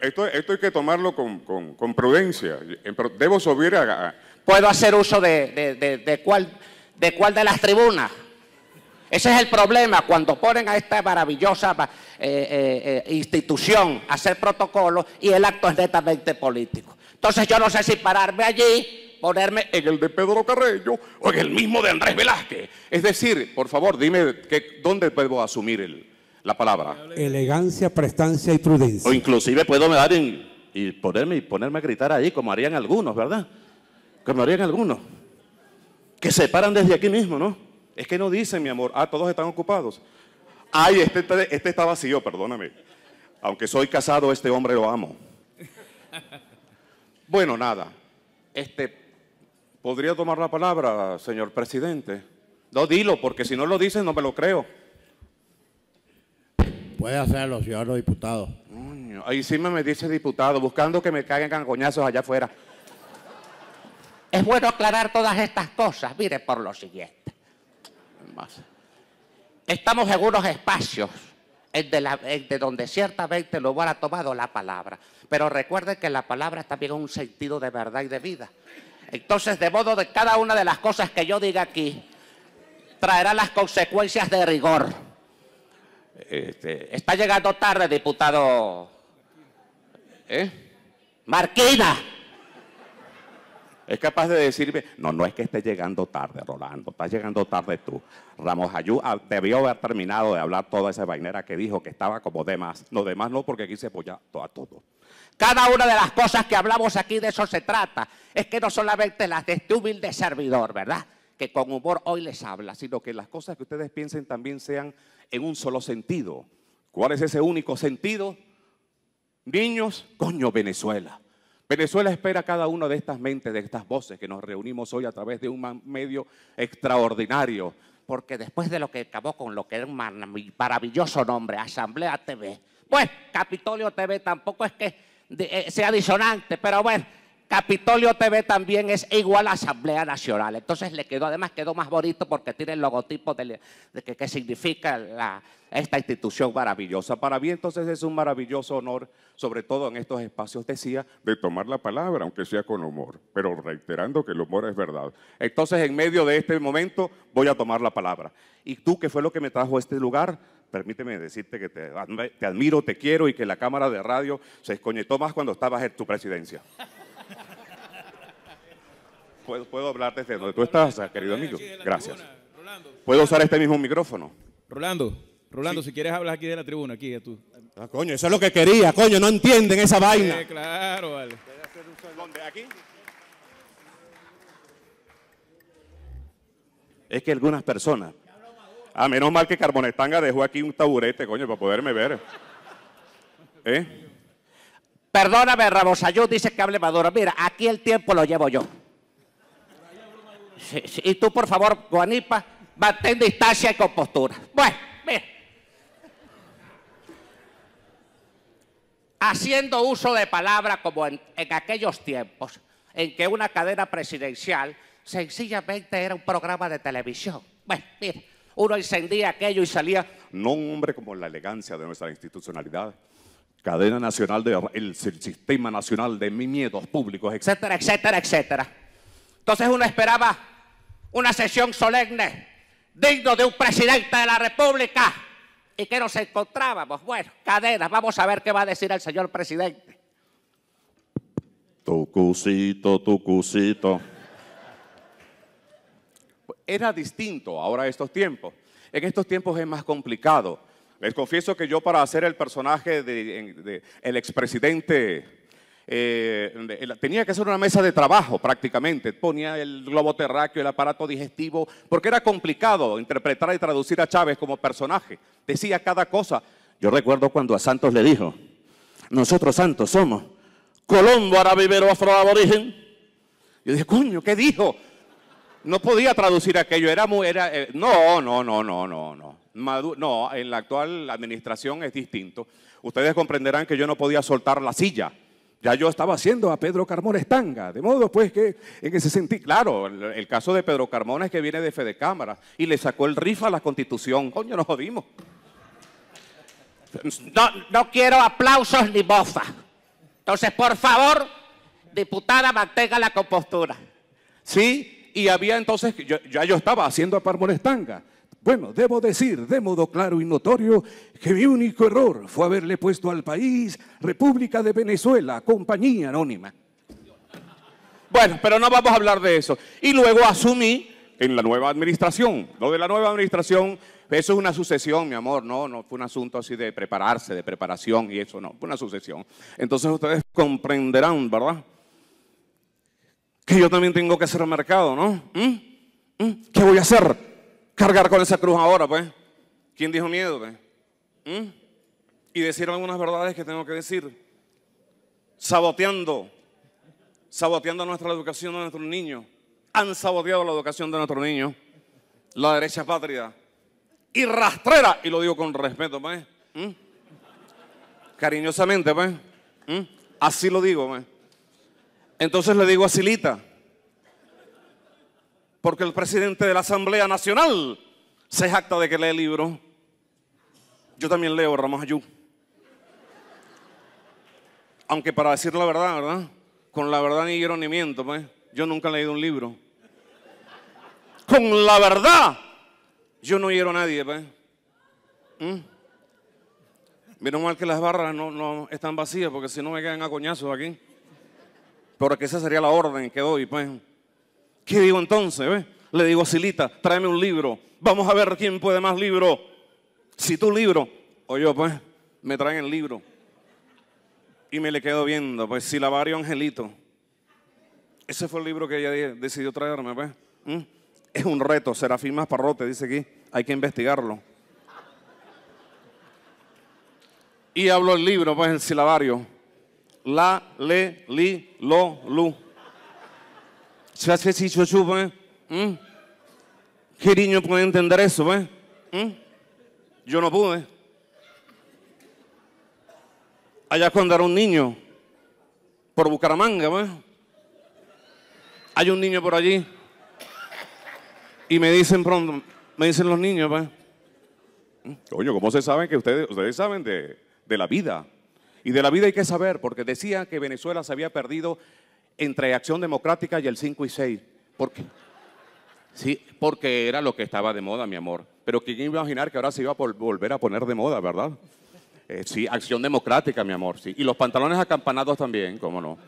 Esto, esto hay que tomarlo con, con, prudencia. Eh, debo subir a... ¿Puedo hacer uso de, cuál, de cuál de las tribunas? Ese es el problema, cuando ponen a esta maravillosa eh, eh, institución a hacer protocolo y el acto es netamente político. Entonces yo no sé si pararme allí, ponerme en el de Pedro Carreño o en el mismo de Andrés Velázquez. Es decir, por favor, dime que, dónde puedo asumir el, la palabra. Elegancia, prestancia y prudencia. O inclusive puedo me dar en, y ponerme y ponerme a gritar ahí como harían algunos, ¿verdad? Como harían algunos. Que se paran desde aquí mismo, ¿no? Es que no dicen, mi amor, ah, todos están ocupados. Ay, este, este está vacío, perdóname. Aunque soy casado, este hombre lo amo. Bueno, nada. Este, ¿Podría tomar la palabra, señor presidente? No, dilo, porque si no lo dicen, no me lo creo puede hacerlo, señor diputado. Ahí sí me dice diputado, buscando que me caguen cangoñazos allá afuera. Es bueno aclarar todas estas cosas. Mire por lo siguiente. Estamos en unos espacios de, donde ciertamente lo hubiera tomado la palabra. Pero recuerde que la palabra es también un sentido de verdad y de vida. Entonces, de modo de cada una de las cosas que yo diga aquí, traerá las consecuencias de rigor. Este, está llegando tarde, diputado. ¿Eh? Marquina. Es capaz de decirme, no, no es que esté llegando tarde, Rolando, está llegando tarde tú. Ramos Ayú ah, debió haber terminado de hablar toda esa vainera que dijo que estaba como demás. No, demás no, porque aquí se apoya a todo. Cada una de las cosas que hablamos aquí de eso se trata. Es que no solamente las de este humilde servidor, ¿verdad? Que con humor hoy les habla, sino que las cosas que ustedes piensen también sean en un solo sentido. ¿Cuál es ese único sentido? Niños, coño, Venezuela. Venezuela espera cada una de estas mentes, de estas voces que nos reunimos hoy a través de un medio extraordinario. Porque después de lo que acabó con lo que era un maravilloso nombre, Asamblea TV, pues Capitolio TV tampoco es que eh, sea disonante, pero bueno, Capitolio TV también es igual a Asamblea Nacional. Entonces le quedó, además quedó más bonito porque tiene el logotipo de, de que, significa esta institución maravillosa. Para mí entonces es un maravilloso honor, sobre todo en estos espacios, decía, de tomar la palabra, aunque sea con humor, pero reiterando que el humor es verdad. Entonces en medio de este momento voy a tomar la palabra. ¿Y tú que fue lo que me trajo a este lugar? permíteme decirte que te, admiro, te quiero y que la cámara de radio se escoñetó más cuando estabas en tu presidencia. ¿Puedo, hablar desde donde tú estás, querido amigo. Gracias. ¿Puedo usar este mismo micrófono? Rolando, Rolando, si quieres hablar aquí de la tribuna, aquí a tú. Ah, coño, eso es lo que quería, coño, no entienden esa vaina. claro, vale. ¿Dónde? ¿Aquí? Es que algunas personas. Ah, menos mal que Carbonetanga dejó aquí un taburete, coño, para poderme ver. ¿Eh? Perdóname, yo dice que hable Maduro. Mira, aquí el tiempo lo llevo yo. Y tú, por favor, Guanipa, mantén distancia y compostura. Bueno, mira. Haciendo uso de palabras como en, aquellos tiempos en que una cadena presidencial sencillamente era un programa de televisión. Bueno, mira, uno encendía aquello y salía, No hombre como la elegancia de nuestra institucionalidad, cadena nacional de el, sistema nacional de miedos públicos, etcétera, etcétera, etcétera. Entonces uno esperaba una sesión solemne, digno de un presidente de la República. ¿Y que nos encontrábamos? Bueno, cadenas, vamos a ver qué va a decir el señor presidente. Tucucito, tucucito. Era distinto ahora estos tiempos. En estos tiempos es más complicado. Les confieso que yo para hacer el personaje del de, de, expresidente eh, tenía que ser una mesa de trabajo prácticamente. Ponía el globo terráqueo, el aparato digestivo, porque era complicado interpretar y traducir a Chávez como personaje. Decía cada cosa. Yo recuerdo cuando a Santos le dijo, nosotros Santos somos Colombo, de Afroaborigen. Yo dije, coño, ¿qué dijo? No podía traducir aquello, era muy, era, eh, no, no, no, no, no, no. no, en la actual administración es distinto. Ustedes comprenderán que yo no podía soltar la silla ya yo estaba haciendo a Pedro Carmona Estanga. De modo pues que en ese sentido, claro, el, caso de Pedro Carmona es que viene de Fede Cámara y le sacó el rifa a la constitución. Coño, nos jodimos. No, no quiero aplausos ni bofas. Entonces, por favor, diputada, mantenga la compostura. Sí, y había entonces, yo, ya yo estaba haciendo a Carmona Estanga. Bueno, debo decir de modo claro y notorio que mi único error fue haberle puesto al país República de Venezuela, compañía anónima. Bueno, pero no vamos a hablar de eso. Y luego asumí en la nueva administración. Lo de la nueva administración, eso es una sucesión, mi amor, no, no fue un asunto así de prepararse, de preparación y eso, no, fue una sucesión. Entonces ustedes comprenderán, ¿verdad? Que yo también tengo que hacer mercado, ¿no? ¿Mm? ¿Mm? ¿Qué voy a hacer? cargar con esa cruz ahora, pues. ¿Quién dijo miedo, pues? ¿Mm? Y decir algunas verdades que tengo que decir. Saboteando, saboteando nuestra educación de nuestros niños. Han saboteado la educación de nuestros niños. La derecha patria. Y rastrera, y lo digo con respeto, pues. ¿Mm? Cariñosamente, pues. ¿Mm? Así lo digo, pues. Entonces le digo a Silita porque el presidente de la Asamblea Nacional se jacta de que lee libros. Yo también leo Ayú. Aunque para decir la verdad, ¿verdad? Con la verdad ni quiero ni miento, pues. Yo nunca he leído un libro. Con la verdad, yo no hiero a nadie, pues. Miren ¿Mm? mal que las barras no, no están vacías, porque si no me quedan a coñazos aquí. Porque que esa sería la orden que doy, pues. ¿Qué digo entonces? Le digo Silita, tráeme un libro. Vamos a ver quién puede más libro. Si tu libro, o yo, pues, me traen el libro. Y me le quedo viendo, pues, Silabario Angelito. Ese fue el libro que ella decidió traerme, pues. ¿Mm? Es un reto, Serafín Masparrote, dice aquí. Hay que investigarlo. Y hablo el libro, pues, el silabario. La, le, li, lo, lu se hace si chuchu, ¿Qué niño puede entender eso, ¿Mm? Yo no pude. Allá cuando era un niño, por Bucaramanga, manga. Hay un niño por allí. Y me dicen pronto, me dicen los niños, Oye Coño, ¿cómo se saben que ustedes, ustedes saben de, de la vida? Y de la vida hay que saber, porque decía que Venezuela se había perdido entre Acción Democrática y el 5 y 6. ¿Por qué? sí, porque era lo que estaba de moda, mi amor. Pero quién iba a imaginar que ahora se iba a volver a poner de moda, ¿verdad? Eh, sí, Acción Democrática, mi amor, sí. Y los pantalones acampanados también, cómo no.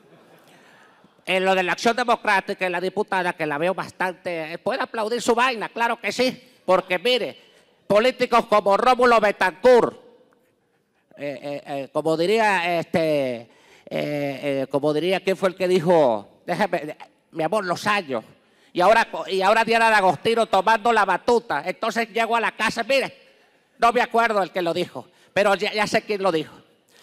En lo de la Acción Democrática y la diputada, que la veo bastante, eh, puede aplaudir su vaina, claro que sí. Porque mire, políticos como Rómulo Betancourt, eh, como diría este... Eh, eh, como diría, ¿quién fue el que dijo? Déjame, mi amor, los años. Y ahora, y ahora Diana D'Agostino tomando la batuta. Entonces llego a la casa, mire, no me acuerdo el que lo dijo, pero ya, sé quién lo dijo.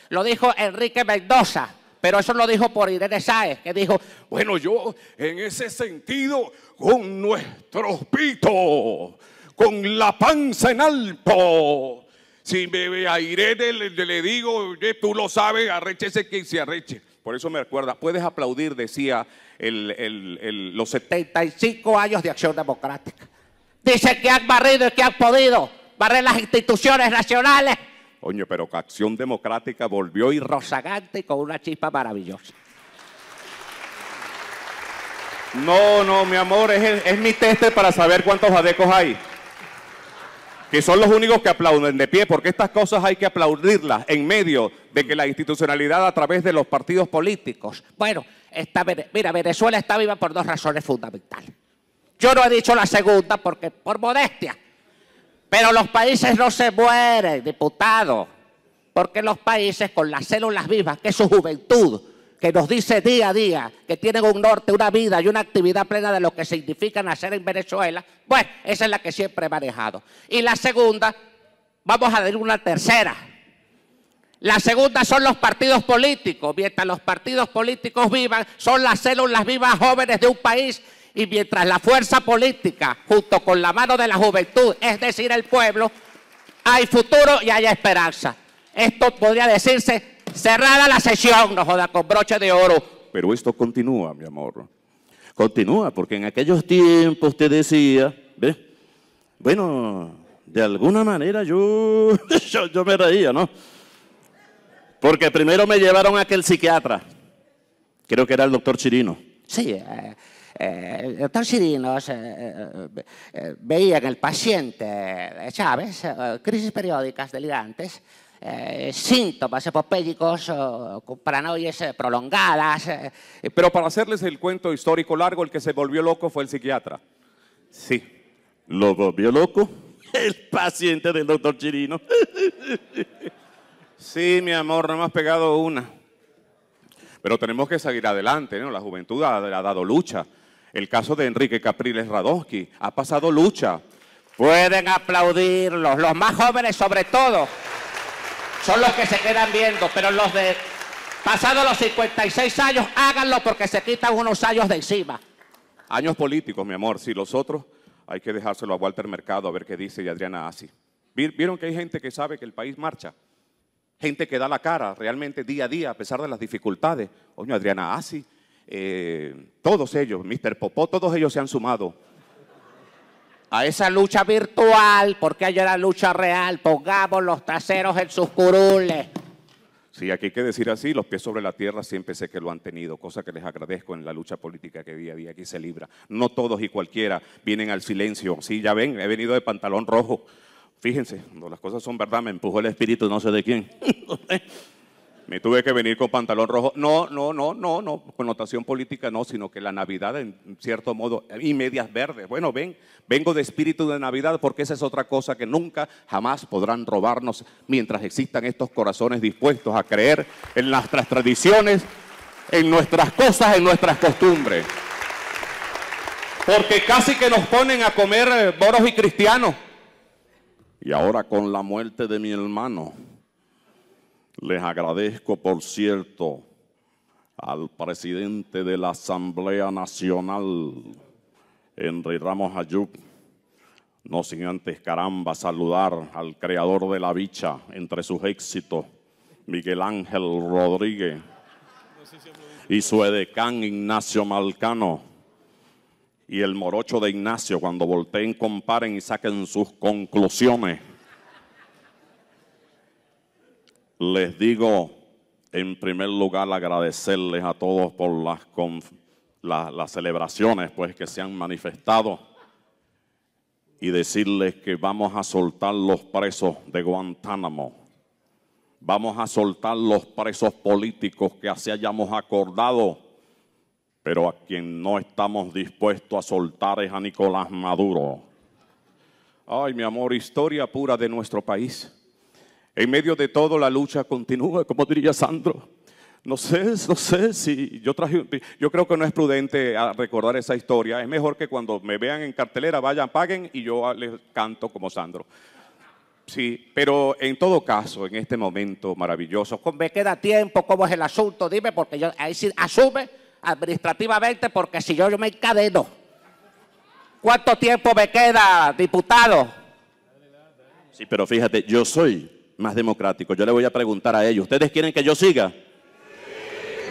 Lo dijo Enrique Mendoza, pero eso lo dijo por Irene Sáez, que dijo, bueno, yo en ese sentido, con nuestros pitos, con la panza en alto, si me aire le, le digo, tú lo sabes, arrechese que se arreche. Por eso me recuerda, puedes aplaudir, decía los 75 años de acción democrática. Dice que han barrido y que han podido barrer las instituciones nacionales. Coño, pero Acción Democrática volvió y rozagante con una chispa maravillosa. No, no, mi amor, es, es mi teste para saber cuántos adecos hay que son los únicos que aplauden de pie, porque estas cosas hay que aplaudirlas en medio de que la institucionalidad a través de los partidos políticos. Bueno, mira, Venezuela está viva por dos razones fundamentales. Yo no he dicho la segunda porque por modestia, pero los países no se mueren, diputado, porque los países con las células vivas, que es su juventud, que nos dice día a día que tienen un norte, una vida y una actividad plena de lo que significa nacer en Venezuela, pues esa es la que siempre ha manejado. Y la segunda, vamos a dar una tercera. La segunda son los partidos políticos. Mientras los partidos políticos vivan, son las células vivas jóvenes de un país. Y mientras la fuerza política, junto con la mano de la juventud, es decir, el pueblo, hay futuro y hay esperanza. Esto podría decirse Cerrada la sesión, no joda, con broche de oro. Pero esto continúa, mi amor. Continúa, porque en aquellos tiempos te decía, ¿ves? Bueno, de alguna manera yo, yo, me reía, ¿no? Porque primero me llevaron a aquel psiquiatra, creo que era el doctor Chirino. Sí, eh, eh, el doctor Chirino eh, veía en el paciente, Chávez, crisis periódicas delirantes eh, síntomas epopédicos, paranoias eh, prolongadas. Eh. Pero para hacerles el cuento histórico largo, el que se volvió loco fue el psiquiatra. Sí, lo volvió loco el paciente del doctor Chirino. sí, mi amor, no me has pegado una. Pero tenemos que seguir adelante, ¿no? La juventud ha, ha dado lucha. El caso de Enrique Capriles Radosky ha pasado lucha. Pueden aplaudirlos, los más jóvenes sobre todo son los que se quedan viendo, pero los de pasado los 56 años, háganlo porque se quitan unos años de encima. Años políticos, mi amor, si los otros hay que dejárselo a Walter Mercado a ver qué dice y Adriana Asi. ¿Vieron que hay gente que sabe que el país marcha? Gente que da la cara realmente día a día a pesar de las dificultades. Oño, Adriana Asi, eh, todos ellos, Mr. Popó, todos ellos se han sumado a esa lucha virtual, porque hay era lucha real, pongamos los traseros en sus curules. Sí, aquí hay que decir así, los pies sobre la tierra siempre sé que lo han tenido, cosa que les agradezco en la lucha política que día a día aquí se libra. No todos y cualquiera vienen al silencio. Sí, ya ven, he venido de pantalón rojo. Fíjense, cuando las cosas son verdad, me empujó el espíritu no sé de quién. Me tuve que venir con pantalón rojo. No, no, no, no, no, connotación política no, sino que la Navidad en cierto modo y medias verdes. Bueno, ven, vengo de espíritu de Navidad porque esa es otra cosa que nunca jamás podrán robarnos mientras existan estos corazones dispuestos a creer en nuestras tradiciones, en nuestras cosas, en nuestras costumbres. Porque casi que nos ponen a comer boros y cristianos. Y ahora con la muerte de mi hermano, les agradezco, por cierto, al presidente de la Asamblea Nacional, Henry Ramos Ayub, no sin antes, caramba, saludar al creador de la bicha entre sus éxitos, Miguel Ángel Rodríguez, y su edecán Ignacio Malcano, y el morocho de Ignacio, cuando volteen, comparen y saquen sus conclusiones. Les digo, en primer lugar, agradecerles a todos por las, celebraciones pues, que se han manifestado y decirles que vamos a soltar los presos de Guantánamo. Vamos a soltar los presos políticos que así hayamos acordado, pero a quien no estamos dispuestos a soltar es a Nicolás Maduro. Ay, mi amor, historia pura de nuestro país. En medio de todo la lucha continúa, como diría Sandro. No sé, no sé si yo traje, yo creo que no es prudente ah, recordar esa historia. Es mejor que cuando me vean en cartelera vayan, paguen y yo ah, les canto como Sandro. Sí, pero en todo caso, en este momento maravilloso, me queda tiempo, ¿cómo es el asunto? Dime, porque yo ahí sí asume administrativamente, porque si yo, yo me encadeno. ¿Cuánto tiempo me queda, diputado? Sí, pero fíjate, yo soy más democrático, Yo le voy a preguntar a ellos, ¿ustedes quieren que yo siga?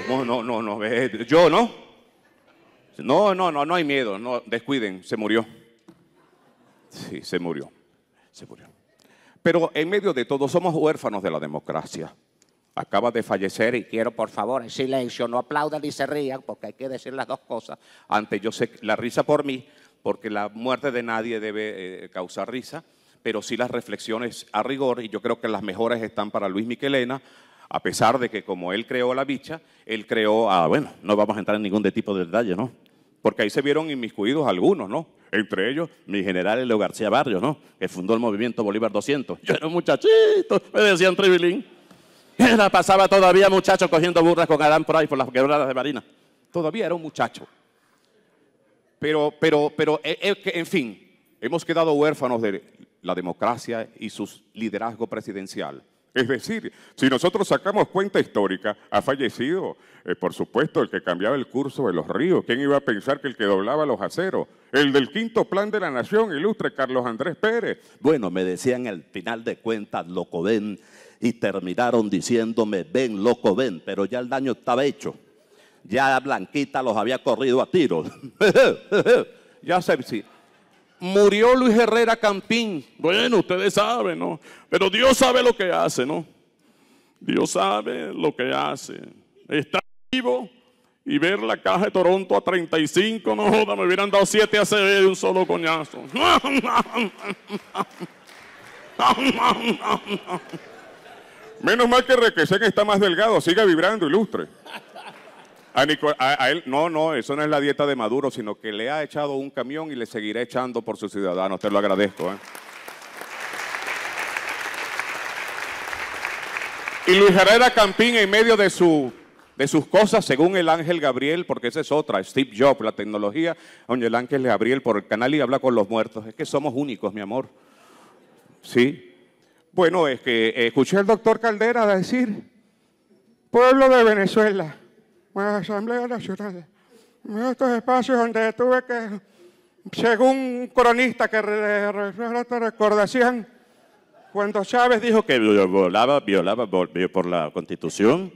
No, no, no, no, yo no. No, no, no, no hay miedo, no, descuiden, se murió. Sí, se murió, se murió. Pero en medio de todo somos huérfanos de la democracia. Acaba de fallecer y quiero, por favor, en silencio, no aplaudan ni se rían, porque hay que decir las dos cosas. Antes yo sé la risa por mí, porque la muerte de nadie debe eh, causar risa pero sí las reflexiones a rigor, y yo creo que las mejores están para Luis Miquelena, a pesar de que como él creó la bicha, él creó a, bueno, no vamos a entrar en ningún tipo de detalle, ¿no? Porque ahí se vieron inmiscuidos algunos, ¿no? Entre ellos, mi general Leo García Barrio, ¿no? Que fundó el movimiento Bolívar 200. Yo era un muchachito, me decían tribilín. la pasaba todavía muchacho cogiendo burras con Adán por ahí por las quebradas de Marina. Todavía era un muchacho. Pero, pero, pero, eh, eh, en fin, hemos quedado huérfanos de la democracia y su liderazgo presidencial. Es decir, si nosotros sacamos cuenta histórica, ha fallecido, eh, por supuesto, el que cambiaba el curso de los ríos. ¿Quién iba a pensar que el que doblaba los aceros? El del quinto plan de la nación, ilustre Carlos Andrés Pérez. Bueno, me decían al final de cuentas, loco ven, y terminaron diciéndome, ven, loco ven, pero ya el daño estaba hecho. Ya Blanquita los había corrido a tiros. ya se, Murió Luis Herrera Campín. Bueno, ustedes saben, ¿no? Pero Dios sabe lo que hace, ¿no? Dios sabe lo que hace. Está vivo y ver la caja de Toronto a 35, no joda, me hubieran dado 7 hace de un solo coñazo. Menos mal que Requesén está más delgado, siga vibrando, ilustre. A, él, no, no, eso no es la dieta de Maduro, sino que le ha echado un camión y le seguirá echando por sus ciudadanos. Te lo agradezco. ¿eh? Y Luis Herrera Campín, en medio de, su, de sus cosas, según el ángel Gabriel, porque esa es otra, Steve Jobs, la tecnología, doña el ángel Gabriel por el canal y habla con los muertos. Es que somos únicos, mi amor. ¿Sí? Bueno, es que eh, escuché al doctor Caldera decir, pueblo de Venezuela la Asamblea Nacional, en estos espacios donde tuve que, según un cronista que recordación, cuando Chávez dijo que violaba, violaba por, la Constitución,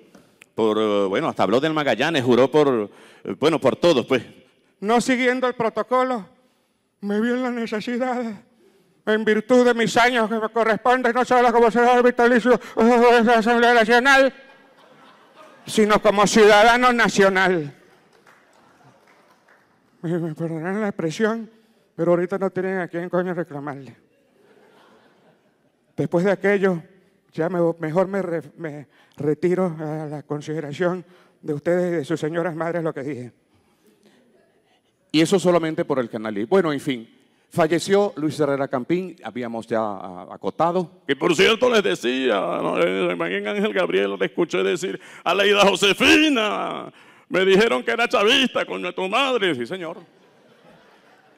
por, bueno, hasta habló del Magallanes, juró por, bueno, por todos, pues. No siguiendo el protocolo, me vi en la necesidad en virtud de mis años que me corresponden, no solo como senador vitalicio de la Asamblea Nacional, sino como ciudadano nacional. Me perdonan la expresión, pero ahorita no tienen a quién coño reclamarle. Después de aquello, ya mejor me, retiro a la consideración de ustedes y de sus señoras madres lo que dije. Y eso solamente por el canal. bueno, en fin, Falleció Luis Herrera Campín, habíamos ya ah, acotado. Que por cierto les decía, eh, imagínense Ángel Gabriel le escuché decir a la ida Josefina, me dijeron que era chavista con tu madre. Sí, señor.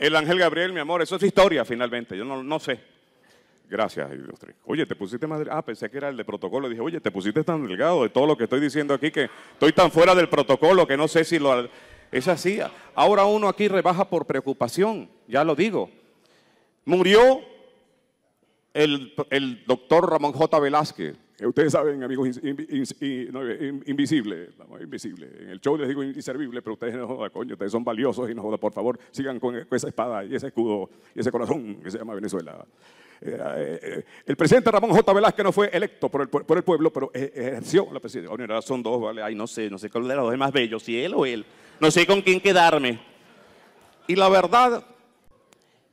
El Ángel Gabriel, mi amor, eso es historia finalmente, yo no, sé. Gracias, ilustre. Oye, te pusiste más... Ah, pensé que era el de protocolo. Dije, oye, te pusiste tan delgado de todo lo que estoy diciendo aquí que estoy tan fuera del protocolo que no sé si lo... Es así. Ahora uno aquí rebaja por preocupación, ya lo digo. Murió el, doctor Ramón J. Velázquez. Eh, ustedes saben, amigos, eh, invisible, invisible. En el show les digo inservible, pero ustedes no jodan, coño, ustedes son valiosos y no jodan, por favor, sigan e, con, esa espada y ese escudo y ese corazón que se llama Venezuela. Eh, el presidente Ramón J. Velázquez no fue electo por el, pueblo, pero e, ejerció la presidencia. son dos, ¿vale? Ay, no sé, no sé cuál de los dos es más bello, si él o él. No sé con quién quedarme. Y la verdad,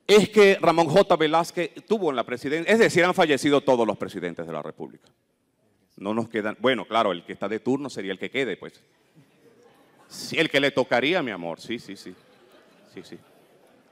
es que Ramón J. Velázquez tuvo en la presidencia, es decir, han fallecido todos los presidentes de la República. No nos quedan, bueno, claro, el que está de turno sería el que quede, pues. el que le tocaría, mi amor, sí, sí, sí. Sí, sí.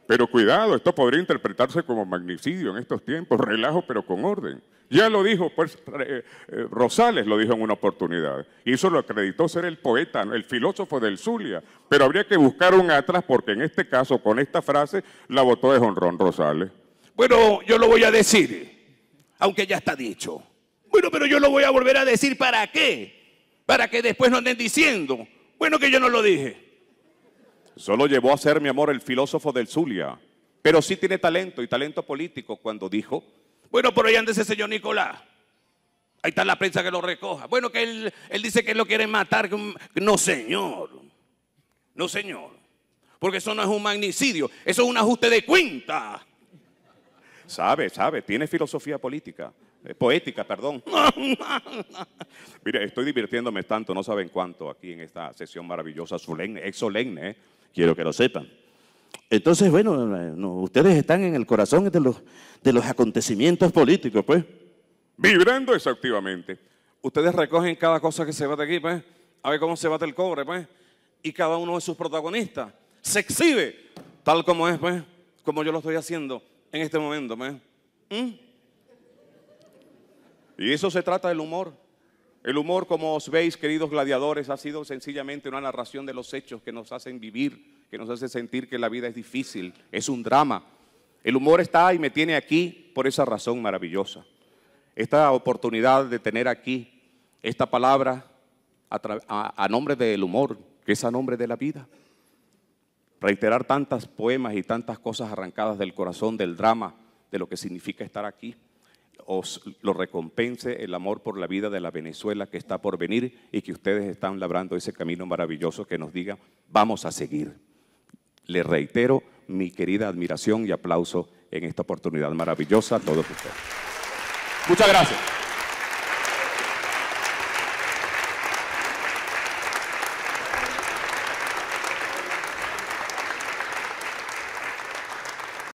Pero cuidado, esto podría interpretarse como magnicidio en estos tiempos, relajo pero con orden. Ya lo dijo, pues, eh, Rosales lo dijo en una oportunidad, y eso lo acreditó ser el poeta, el filósofo del Zulia, pero habría que buscar un atrás porque en este caso, con esta frase, la votó de honrón Rosales. Bueno, yo lo voy a decir, aunque ya está dicho. Bueno, pero yo lo voy a volver a decir, ¿para qué? Para que después no anden diciendo, bueno, que yo no lo dije. Solo llevó a ser, mi amor, el filósofo del Zulia. Pero sí tiene talento y talento político cuando dijo, bueno, por ahí anda ese señor Nicolás. Ahí está la prensa que lo recoja. Bueno, que él, dice que lo quiere matar. No, señor. No, señor. Porque eso no es un magnicidio. Eso es un ajuste de cuenta. Sabe, sabe. Tiene filosofía política. Eh, poética, perdón. Mire, estoy divirtiéndome tanto, no saben cuánto, aquí en esta sesión maravillosa, solemne, ex solemne. ¿eh? Quiero que lo sepan. Entonces, bueno, ustedes están en el corazón de los, de los acontecimientos políticos, pues. Vibrando exhaustivamente. Ustedes recogen cada cosa que se bate aquí, pues. A ver cómo se bate el cobre, pues. Y cada uno de sus protagonistas se exhibe tal como es, pues. Como yo lo estoy haciendo en este momento, pues. ¿Mm? Y eso se trata del humor. El humor, como os veis, queridos gladiadores, ha sido sencillamente una narración de los hechos que nos hacen vivir, que nos hace sentir que la vida es difícil, es un drama. El humor está y me tiene aquí por esa razón maravillosa. Esta oportunidad de tener aquí esta palabra a, a nombre del humor, que es a nombre de la vida. Reiterar tantas poemas y tantas cosas arrancadas del corazón, del drama, de lo que significa estar aquí os lo recompense el amor por la vida de la Venezuela que está por venir y que ustedes están labrando ese camino maravilloso que nos diga, vamos a seguir. Le reitero mi querida admiración y aplauso en esta oportunidad maravillosa a todos ustedes. Muchas gracias.